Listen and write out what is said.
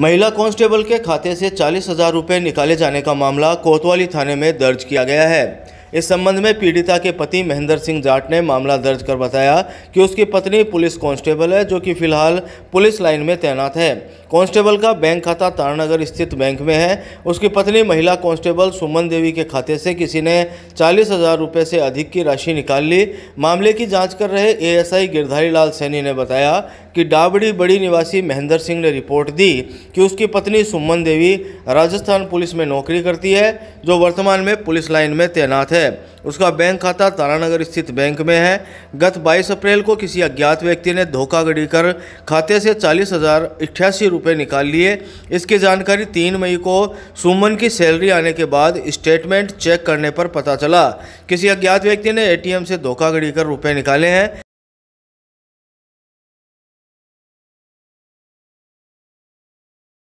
महिला कांस्टेबल के खाते से चालीस हजार रुपये निकाले जाने का मामला कोतवाली थाने में दर्ज किया गया है इस संबंध में पीड़िता के पति महेंद्र सिंह जाट ने मामला दर्ज कर बताया कि उसकी पत्नी पुलिस कांस्टेबल है जो कि फिलहाल पुलिस लाइन में तैनात है कांस्टेबल का बैंक खाता तारानगर स्थित बैंक में है उसकी पत्नी महिला कांस्टेबल सुमन देवी के खाते से किसी ने चालीस हजार रुपये से अधिक की राशि निकाल ली मामले की जांच कर रहे एएसआई गिरधारी लाल सैनी ने बताया कि डाबड़ी बड़ी निवासी महेंद्र सिंह ने रिपोर्ट दी कि उसकी पत्नी सुमन देवी राजस्थान पुलिस में नौकरी करती है जो वर्तमान में पुलिस लाइन में तैनात है उसका बैंक खाता तारानगर स्थित बैंक में है गत 22 अप्रैल को किसी अज्ञात व्यक्ति ने धोखाधड़ी कर खाते से चालीस हजार अठासी रुपये निकाल लिए इसकी जानकारी तीन मई को सुमन की सैलरी आने के बाद स्टेटमेंट चेक करने पर पता चला चला किसी अज्ञात व्यक्ति ने एटीएम से धोखाधड़ी कर रुपए निकाले हैं